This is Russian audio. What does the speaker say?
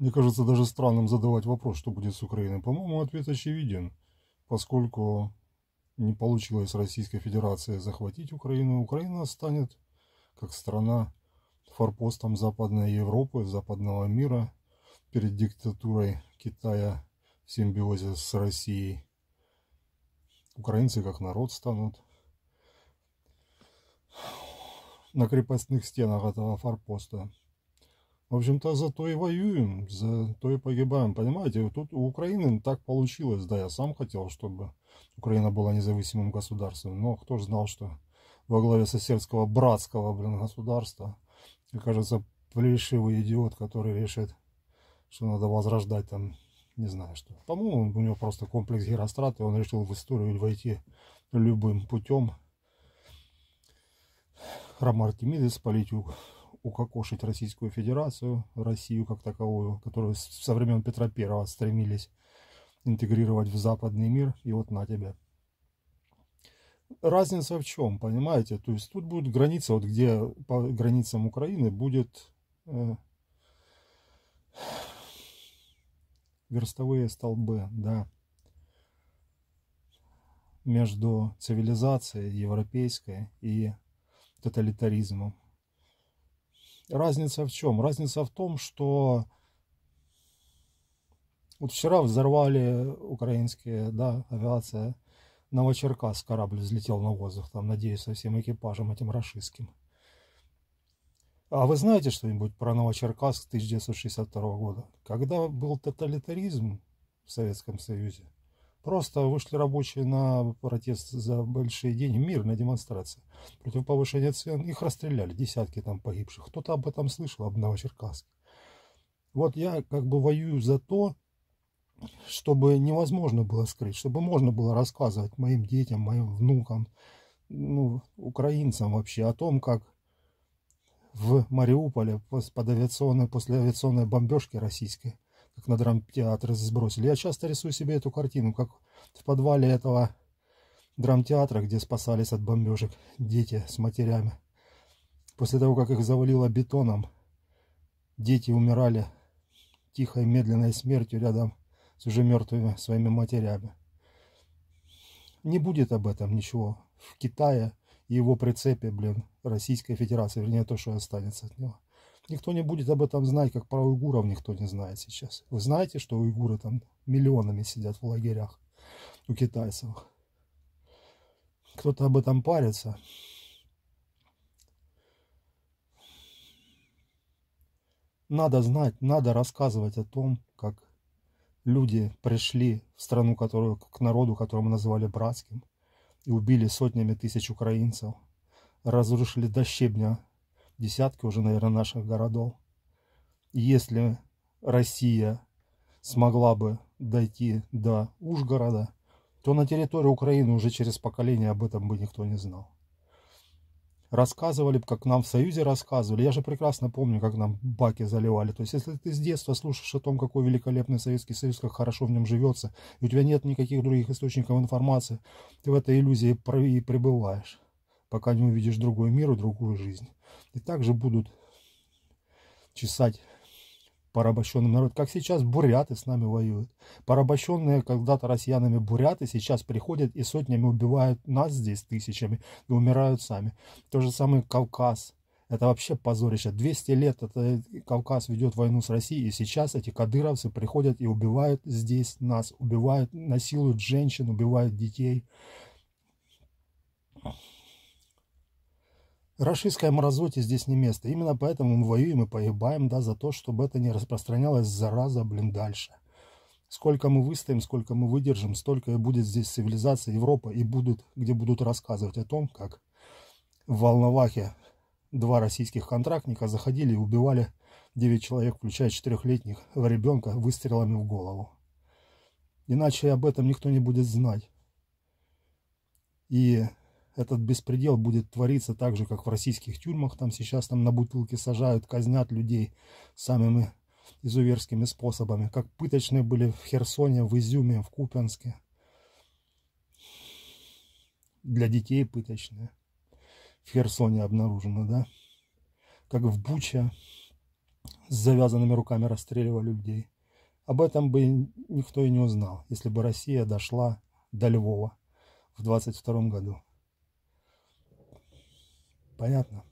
Мне кажется даже странным задавать вопрос, что будет с Украиной. По-моему, ответ очевиден, поскольку не получилось Российской Федерации захватить Украину. Украина станет как страна форпостом Западной Европы, Западного мира перед диктатурой Китая в симбиозе с Россией. Украинцы как народ станут на крепостных стенах этого форпоста. В общем-то, зато и воюем, зато и погибаем. Понимаете, тут у Украины так получилось. Да, я сам хотел, чтобы Украина была независимым государством. Но кто же знал, что во главе соседского братского, блин, государства, как кажется, плешивый идиот, который решит, что надо возрождать там, не знаю что. По-моему, у него просто комплекс Герострата, и он решил в историю войти любым путем. Храм Артемиды спалить укокошить Российскую Федерацию, Россию как таковую, которую со времен Петра Первого стремились интегрировать в западный мир, и вот на тебя. Разница в чем, понимаете? То есть тут будет граница, вот где по границам Украины будет э, верстовые столбы, да, между цивилизацией европейской и тоталитаризмом. Разница в чем? Разница в том, что вот вчера взорвали украинские, да, авиация Новочеркас, корабль взлетел на воздух, там, надеюсь, со всем экипажем этим рашистским. А вы знаете что-нибудь про Новочеркасск 1962 года? Когда был тоталитаризм в Советском Союзе, Просто вышли рабочие на протест за большие деньги, мир на демонстрации против повышения цен. Их расстреляли, десятки там погибших. Кто-то об этом слышал, об Новочеркасске. Вот я как бы воюю за то, чтобы невозможно было скрыть, чтобы можно было рассказывать моим детям, моим внукам, ну, украинцам вообще о том, как в Мариуполе под авиационной, после авиационной бомбежки российской как на драмтеатр сбросили. Я часто рисую себе эту картину, как в подвале этого драмтеатра, где спасались от бомбежек дети с матерями. После того, как их завалило бетоном, дети умирали тихой, медленной смертью рядом с уже мертвыми своими матерями. Не будет об этом ничего в Китае и его прицепе, блин, Российской Федерации, вернее, то, что останется от него. Никто не будет об этом знать, как про уйгуров никто не знает сейчас. Вы знаете, что уйгуры там миллионами сидят в лагерях у китайцев. Кто-то об этом парится. Надо знать, надо рассказывать о том, как люди пришли в страну, которую, к народу, которому называли братским, и убили сотнями тысяч украинцев, разрушили до щебня десятки уже, наверное, наших городов. Если Россия смогла бы дойти до Ужгорода, то на территории Украины уже через поколение об этом бы никто не знал. Рассказывали, как нам в Союзе рассказывали. Я же прекрасно помню, как нам баки заливали. То есть, если ты с детства слушаешь о том, какой великолепный Советский Союз, как хорошо в нем живется, и у тебя нет никаких других источников информации, ты в этой иллюзии и пребываешь пока не увидишь другой мир и другую жизнь. И также будут чесать порабощенный народ, как сейчас буряты с нами воюют. Порабощенные когда-то россиянами буряты сейчас приходят и сотнями убивают нас здесь тысячами и умирают сами. То же самое Кавказ. Это вообще позорище. 200 лет это Кавказ ведет войну с Россией, и сейчас эти кадыровцы приходят и убивают здесь нас, убивают, насилуют женщин, убивают детей. Рашистской мразоте здесь не место. Именно поэтому мы воюем и погибаем, да, за то, чтобы это не распространялось, зараза, блин, дальше. Сколько мы выстоим, сколько мы выдержим, столько и будет здесь цивилизация Европа, и будут, где будут рассказывать о том, как в Волновахе два российских контрактника заходили и убивали 9 человек, включая четырехлетних, в ребенка выстрелами в голову. Иначе об этом никто не будет знать. И этот беспредел будет твориться так же, как в российских тюрьмах. Там сейчас там на бутылке сажают, казнят людей самыми изуверскими способами, как пыточные были в Херсоне, в Изюме, в Купянске. Для детей пыточные. В Херсоне обнаружено, да? Как в Буче с завязанными руками расстреливали людей. Об этом бы никто и не узнал, если бы Россия дошла до Львова в 22 году. Понятно?